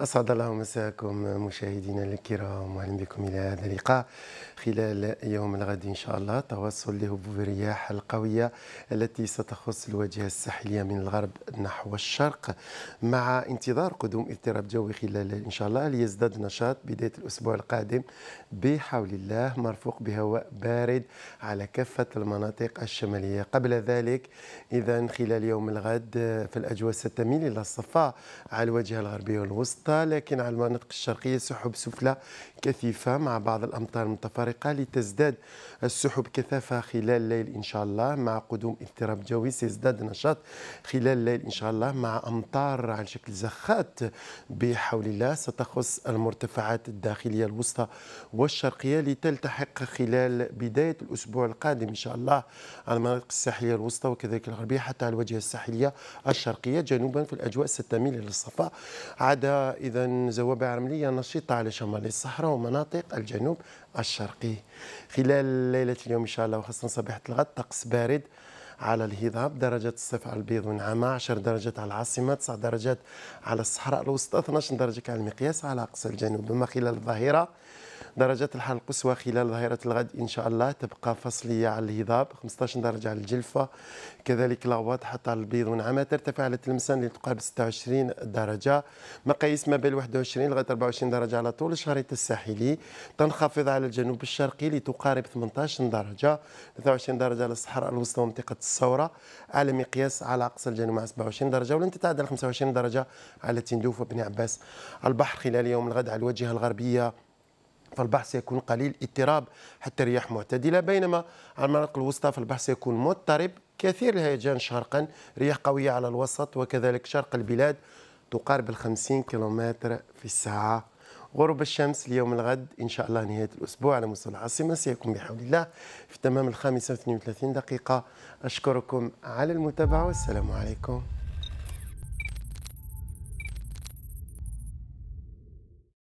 أسعد الله مساكم مشاهدينا الكرام وأهلا بكم إلى هذا اللقاء خلال يوم الغد إن شاء الله توصل لهبوب الرياح القوية التي ستخص الواجهة الساحلية من الغرب نحو الشرق مع انتظار قدوم اضطراب جوي خلال إن شاء الله ليزداد نشاط بداية الأسبوع القادم بحول الله مرفوق بهواء بارد على كافة المناطق الشمالية قبل ذلك إذا خلال يوم الغد فالأجواء ستميل إلى الصفاء على الواجهة الغربية والوسطى وسطى لكن على المناطق الشرقية سحب سفلى كثيفة مع بعض الأمطار المتفرقة لتزداد السحب كثافة خلال الليل إن شاء الله مع قدوم اضطراب جوي سيزداد النشاط خلال الليل إن شاء الله مع أمطار على شكل زخات بحول الله ستخص المرتفعات الداخلية الوسطى والشرقية لتلتحق خلال بداية الأسبوع القادم إن شاء الله على المناطق الساحلية الوسطى وكذلك الغربية حتى على الواجهة الساحلية الشرقية جنوبا في الأجواء ستميل إلى الصفاء عدا إذا زوابع رملية نشطة على شمال الصحراء ومناطق الجنوب الشرقي خلال ليلة اليوم إن شاء الله وخاصة صباح الغد طقس بارد على الهضاب درجة الصيف على البيض والنعامة 10 درجات على العاصمة 9 درجات على الصحراء الوسطى 12 درجة على المقياس على أقصى الجنوب أما خلال الظهيرة درجات الحال القصوى خلال ظهيرة الغد إن شاء الله تبقى فصلية على الهضاب 15 درجة على الجلفة كذلك لاوات حتى البيض ونعمة ترتفع على تلمسان لتقارب 26 درجة مقاييس ما بين 21 لغاية 24 درجة على طول الشريط الساحلي تنخفض على الجنوب الشرقي لتقارب 18 درجة 23 درجة على الصحراء الوسطى ومنطقة الثورة على مقياس على أقصى الجنوب مع 27 درجة ولن تتعدى 25 درجة على تندوف وبني عباس البحر خلال يوم الغد على الواجهة الغربية فالبحث يكون قليل اضطراب حتى رياح معتدلة بينما على المناطق الوسطى فالبحث يكون مضطرب كثير الهيجان شرقا رياح قوية على الوسط وكذلك شرق البلاد تقارب الخمسين كيلومتر في الساعة غروب الشمس اليوم الغد إن شاء الله نهاية الأسبوع على مستوى العاصمة سيكون بحول الله في تمام الخامسة 32 دقيقة أشكركم على المتابعة والسلام عليكم